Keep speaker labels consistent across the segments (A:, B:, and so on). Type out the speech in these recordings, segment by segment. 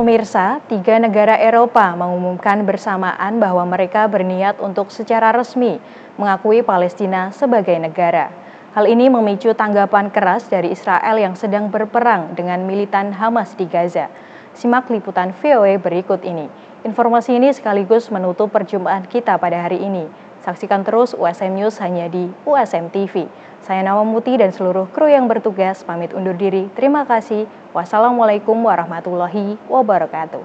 A: Pemirsa, tiga negara Eropa mengumumkan bersamaan bahwa mereka berniat untuk secara resmi mengakui Palestina sebagai negara. Hal ini memicu tanggapan keras dari Israel yang sedang berperang dengan militan Hamas di Gaza. Simak liputan VOA e berikut ini. Informasi ini sekaligus menutup perjumpaan kita pada hari ini. Saksikan terus USM News hanya di USM TV. Saya Nawa Muti dan seluruh kru yang bertugas pamit undur diri. Terima kasih. Wassalamualaikum warahmatullahi wabarakatuh.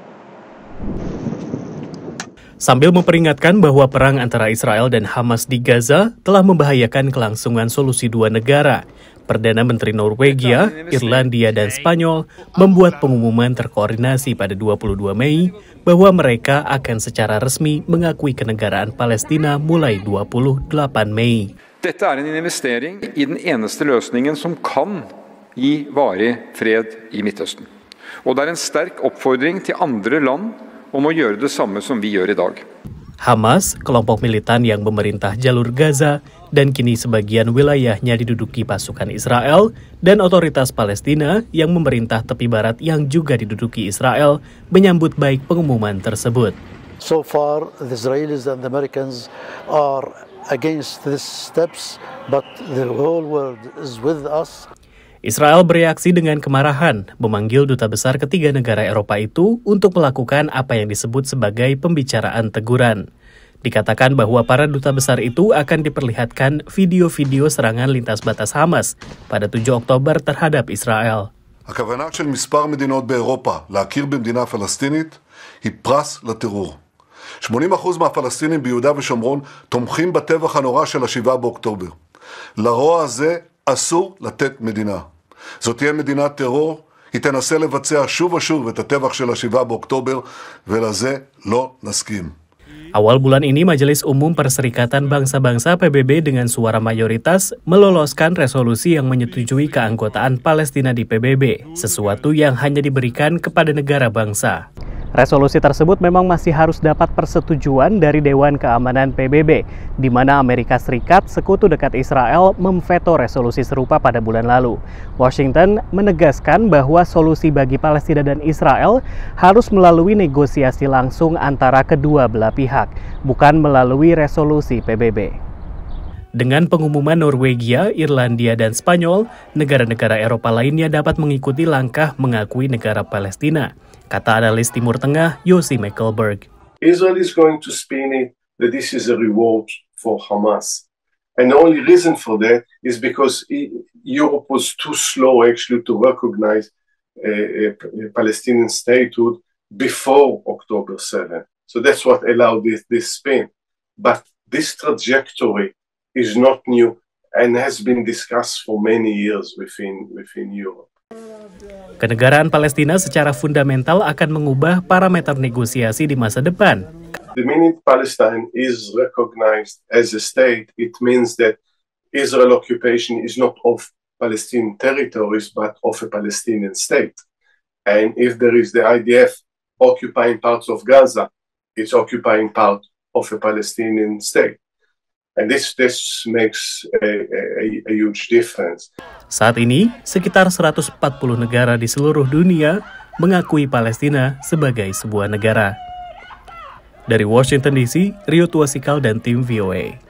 B: Sambil memperingatkan bahwa perang antara Israel dan Hamas di Gaza telah membahayakan kelangsungan solusi dua negara, Perdana Menteri Norwegia, Irlandia, dan Spanyol membuat pengumuman terkoordinasi pada 22 Mei bahwa mereka akan secara resmi mengakui kenegaraan Palestina mulai 28 Mei. Dette er en investering i den eneste løsningen som kan gi varig fred i Midtøsten. Og det er en sterk oppfordring til andre land om å gjøre det samme som vi gjør i dag. Hamas, kelompok militan yang memerintah jalur Gaza dan kini sebagian wilayahnya diduduki pasukan Israel dan otoritas Palestina yang memerintah tepi barat yang juga diduduki Israel menyambut baik pengumuman tersebut. So far the Israelis and the Americans are against these steps but the whole world is with us. Israel bereaksi dengan kemarahan, memanggil duta besar ketiga negara Eropa itu untuk melakukan apa yang disebut sebagai pembicaraan teguran. Dikatakan bahwa para duta besar itu akan diperlihatkan video-video serangan lintas batas Hamas pada 7 Oktober terhadap Israel.
C: be הכוונה של מספר מדינות באירופה להכיר במדינה פלסטינית היא פרס לטרור. 80% מהפלסטינים shomron ושומרון תומכים בטבח הנורא של 7 באוקטובר. לרוע הזה la לתת מדינה. זו תהיה מדינת טרור, היא תנסה לבצע שוב ושוב את הטבח של השבעה באוקטובר, ולזה לא נסכים. Awal
B: bulan ini Majelis Umum Perserikatan Bangsa-Bangsa PBB dengan suara mayoritas meloloskan resolusi yang menyetujui keanggotaan Palestina di PBB, sesuatu yang hanya diberikan kepada negara bangsa. Resolusi tersebut memang masih harus dapat persetujuan dari Dewan Keamanan PBB, di mana Amerika Serikat sekutu dekat Israel memveto resolusi serupa pada bulan lalu. Washington menegaskan bahwa solusi bagi Palestina dan Israel harus melalui negosiasi langsung antara kedua belah pihak, bukan melalui resolusi PBB. Dengan pengumuman Norwegia, Irlandia, dan Spanyol, negara-negara Eropa lainnya dapat mengikuti langkah mengakui negara Palestina, kata analis Timur Tengah Yossi Mekelberg.
C: Israel is going to spin it that this is a reward for Hamas. And the only reason for that is because e-, Europe was too slow actually to recognize a, uh, a uh, Palestinian statehood before October 7. So that's what allowed this, this spin. But this trajectory is not new and has been discussed for many years within, within Europe.
B: Kenegaraan Palestina secara fundamental akan mengubah parameter negosiasi di masa depan.
C: The minute Palestine is recognized as a state, it means that Israel occupation is not of Palestinian territories but of a Palestinian state. And if there is the IDF occupying parts of Gaza, it's occupying part of a Palestinian state.
B: Saat ini, sekitar 140 negara di seluruh dunia mengakui Palestina sebagai sebuah negara. Dari Washington DC, Rio Tuasikal dan tim VOA.